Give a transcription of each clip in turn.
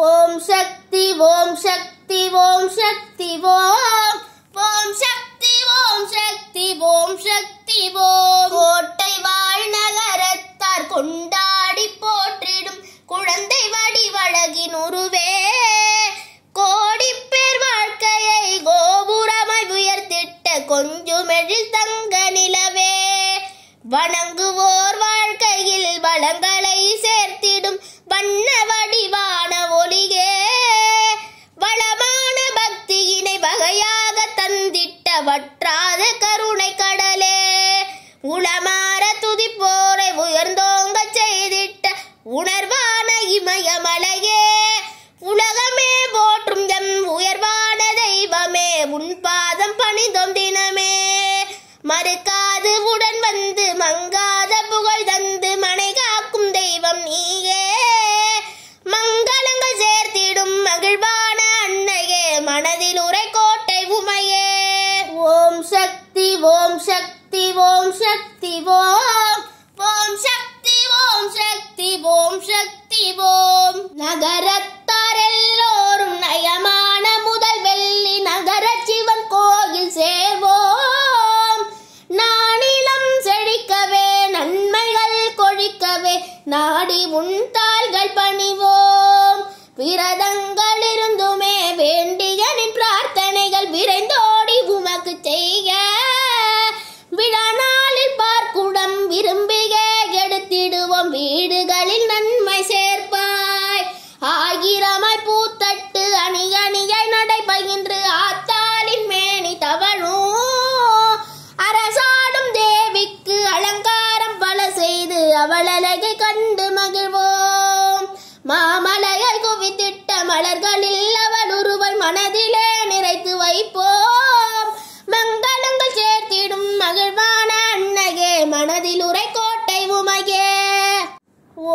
ஓம் சக்தி ஓம் சக்தி ஓம் சக்தி ஓம் ஓம் சக்தி ஓம் சக்தி ஓம் சக்தி ஓம் கோட்டை வாழ் நகரத்தார் கொண்டாடி போற்றிடும் குழந்தை வடிவழகின் உருவே கோடி பேர் வாழ்க்கையை கோபுரமை உயர்த்திட்ட கொஞ்சமெழில் தங்க நிலவே வணங்குவோர் வாழ்க்கையில் வழங்க முன்தாள்கள் பணி மனதிலே நிறைத்து வைப்போம் மங்களங்கள் சேர்த்திடும் மகிழ்வான அன்னகே மனதில் உரை கோட்டை உமையே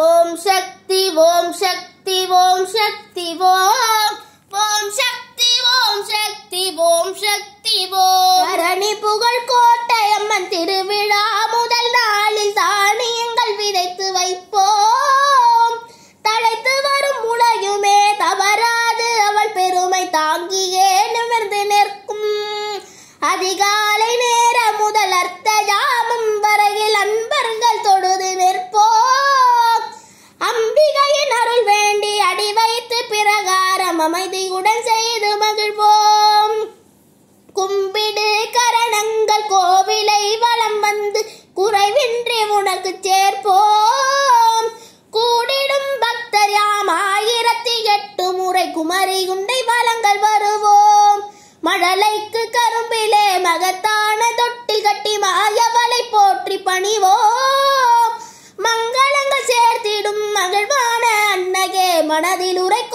ஓம் சக்தி ஓம் சக்தி ஓம் சக்தி ஓம் ஓம் சக்தி ஓம் சக்தி ஓம் சக்தி ஓம் சரணி புகழ் கோ அமைதியுடன் செய்து மகிழ்வோம் கும்பிடு கரணங்கள் கோவிலை வளம் வந்து குறைவின்றி உனக்கு சேர்ப்போம் கூடிடும் பக்தர் யாம் ஆயிரத்தி எட்டு முறை குமரி உண்டை வளங்கள் வருவோம் மழலைக்கு கரும்பிலே மகத்தான தொட்டில் கட்டி மாயவளை போற்றி பணிவோம் மங்களங்கள் சேர்த்திடும் மகிழ்வான அன்னகே மனதில் உரைக்கும்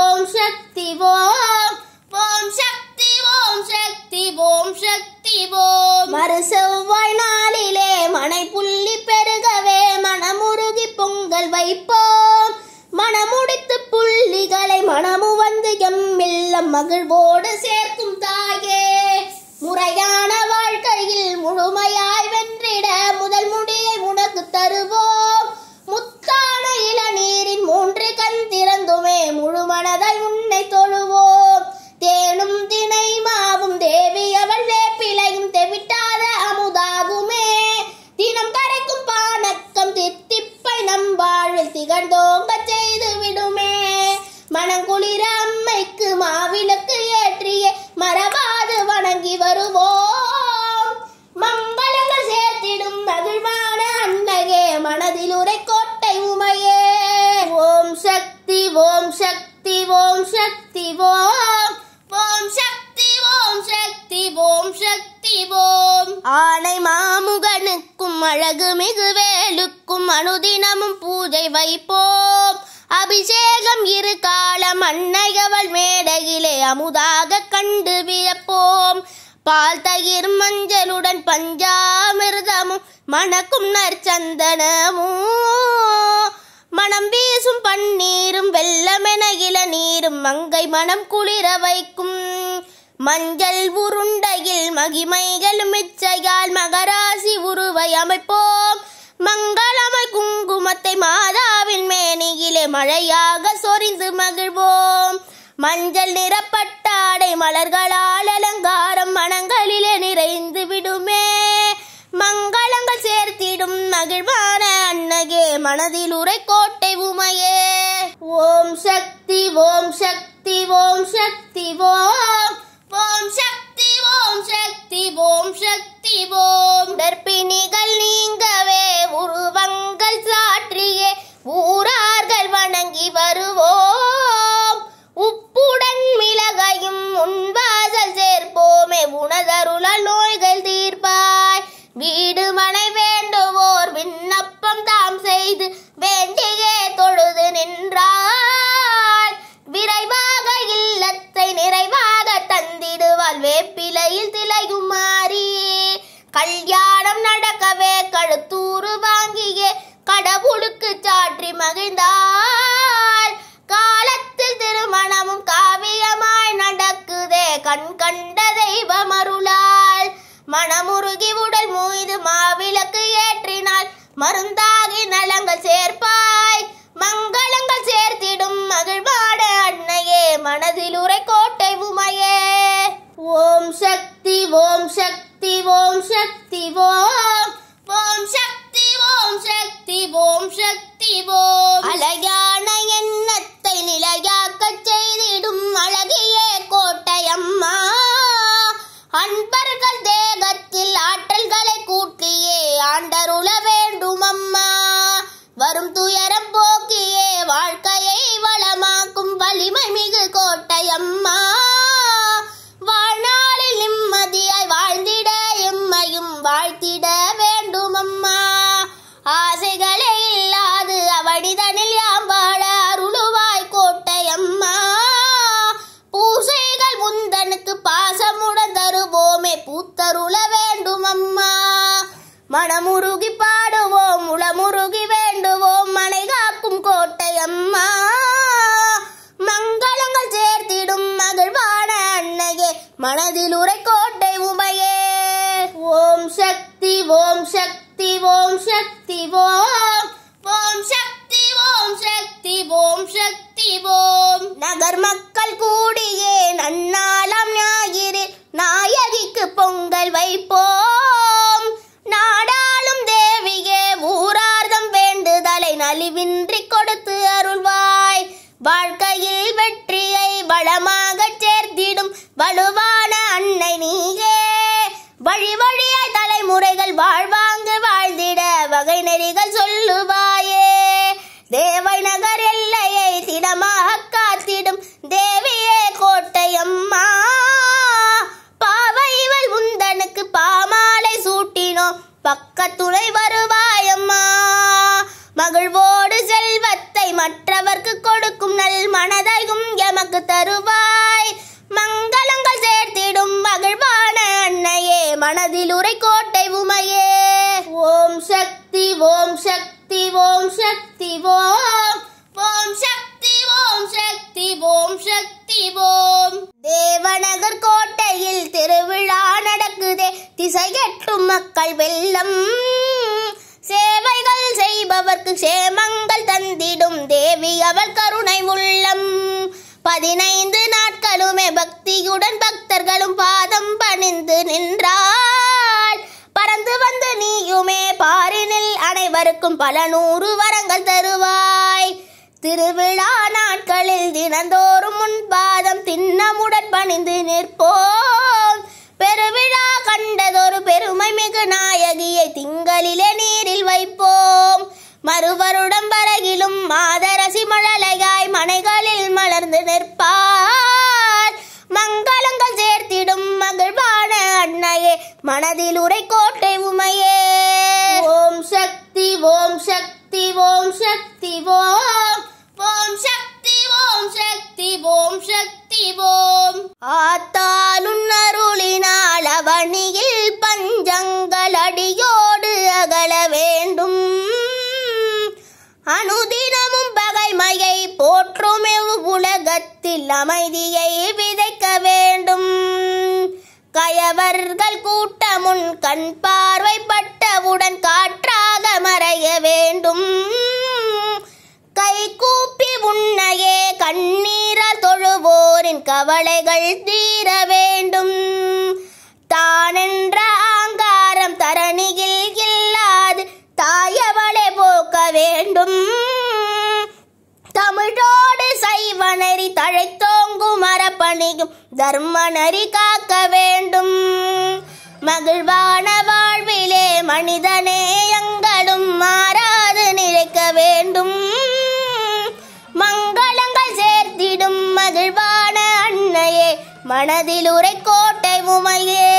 ஓம் சக்தி ஓம் ஓம் சக்தி ஓம் சக்தி ஓம் சக்தி ஓம் மறு செவ்வாய் நாளிலே மனை புள்ளி பெருகவே மனமுருகி பொங்கல் வைப்போம் மனமுடித்து புள்ளிகளை மனமு வந்து எம்மில்லம் மகிழ்வோடு சேர்க்கும் தாயே முறையான வாழ்க்கையில் முழுமையாய் வென்றிட முதல் முடியை உனக்கு தருவோம் பழங்குளிர அம்மைக்கு மாவிளக்கு ஏற்றிய மரபாது வணங்கி வருவோம் மங்களங்கள் சேர்த்திடும் மகிழ்வான அன்னையே மனதில் உரை கோட்டை உமையே ஓம் சக்தி ஓம் சக்தி ஓம் சக்தி ஓம் ஓம் சக்தி ஓம் சக்தி ஓம் சக்தி ஓம் ஆணை மாமுகனுக்கும் அழகு மிகு வேலுக்கும் அனுதினமும் பூஜை வைப்போம் அபிஷேகம் இரு காலம் அன்னையவள் மேடையிலே அமுதாக கண்டு வியப்போம் பால் தயிர் மஞ்சளுடன் பஞ்சாமிர்தமும் மணக்கும் நற்சந்தனமும் மனம் வீசும் பன்னீரும் வெள்ளமென நீரும் மங்கை மனம் குளிர வைக்கும் மஞ்சள் உருண்டையில் மகிமைகள் மிச்சையால் மகராசி உருவை அமைப்போம் மங்களமை குங்குமத்தை மாதாவின் மேனியிலே மழையாக சொரிந்து மகிழ்வோம் மஞ்சள் நிறப்பட்டாடை மலர்களால் அலங்காரம் மனங்களிலே நிறைந்து விடுமே மங்களங்கள் சேர்த்திடும் மகிழ்வான அன்னகே மனதில் உரை கோட்டை உமையே ஓம் சக்தி ஓம் சக்தி ஓம் சக்தி ஓம் ஓம் சக்தி ஓம் சக்தி செய்து வேண்டியே தொழுது நின்றாள் விரைவாக இல்லத்தை நிறைவாக தந்திடுவாள் வேப்பிலையில் திளையுமாறி கல்யாணம் நடக்கவே கழுத்தூறு வாங்கியே கடவுளுக்கு சாற்றி மகிழ்ந்தாள் காலத்தில் திருமணமும் காவியமாய் நடக்குதே கண் கண் ஓம் ஓம் சக்தி ஓம் சக்தி ஓம் சக்தி ஓம் அழகான எண்ணத்தை நிலையாக்க செய்திடும் அழகிய கோட்டையம்மா அன்பர்கள் தேகத்தில் ஆற்றல்களை கூட்டியே ஆண்டருள வேண்டும் அம்மா வரும் துயரம் போக்கு கூத்தருள வேண்டும் அம்மா மனமுருகி பாடுவோம் உளமுருகி வேண்டுவோம் மனை காக்கும் கோட்டை அம்மா மங்களங்கள் சேர்த்திடும் மகிழ்வான அன்னையே மனதில் உரை கோட்டை உமையே ஓம் சக்தி ஓம் சக்தி ஓம் சக்தி ஓம் ஓம் சக்தி சக்தி ஓம் சக்தி ஓம் நகர் மக்கள் கூடியே நன்னாளம் ஞாயிறு நாயகிக்கு பொங்கல் வைப்போம் நாடாளும் தேவியே ஊரார்தம் வேண்டுதலை நலிவின்றி கொடுத்து அருள்வாய் வாழ்க்கையில் வெற்றியை வளமாக சேர்த்திடும் வலுவா துணை வருவாயம்மா மகிழ்வோடு செல்வத்தை மற்றவர்க்கு கொடுக்கும் நல் மனதையும் எமக்கு தருவாய் மங்களங்கள் சேர்த்திடும் மகிழ்வான அன்னையே மனதில் உரை கோட்டை உமையே ஓம் சக்தி ஓம் சக்தி ஓம் கருணை உள்ளம் பதினைந்து நாட்களுமே பக்தியுடன் பக்தர்களும் பாதம் பணிந்து நின்றாள் பறந்து வந்து நீயுமே பாரினில் அனைவருக்கும் பல நூறு வரங்கள் தருவாய் திருவிழா நாட்களில் தினந்தோறும் முன் பாதம் திண்ணமுடன் பணிந்து நிற்போ மனதில் உரை கோட்டை உமையே ஓம் சக்தி ஓம் சக்தி ஓம் சக்தி ஓம் ஓம் சக்தி ஓம் சக்தி ஓம் சக்தி ஓம் ஆத்தாலுன் அருளினால் அவனியில் பஞ்சங்கள் அடியோடு அகல வேண்டும் அனுதினமும் பகைமையை போற்றுமே உலகத்தில் அமைதியை விதைக்க வேண்டும் கயவர்கள் கூட்டமுன் கண் பார்வைப்பட்டவுடன் காற்றாக மறைய வேண்டும் கை கூப்பி உன்னையே கண்ணீரால் தொழுவோரின் கவலைகள் தீர வேண்டும் தர்ம நரி காக்க வேண்டும் மகிழ்வான வாழ்விலே மனிதனே எங்களும் மாறாது நிலைக்க வேண்டும் மங்களங்கள் சேர்த்திடும் மகிழ்வான அன்னையே மனதில் உரை கோட்டை உமையே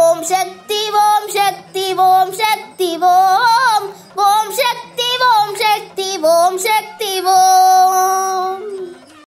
ஓம் சக்தி ஓம் சக்தி ஓம் சக்தி ஓம் ஓம் சக்தி ஓம் சக்தி ஓம் சக்தி ஓம்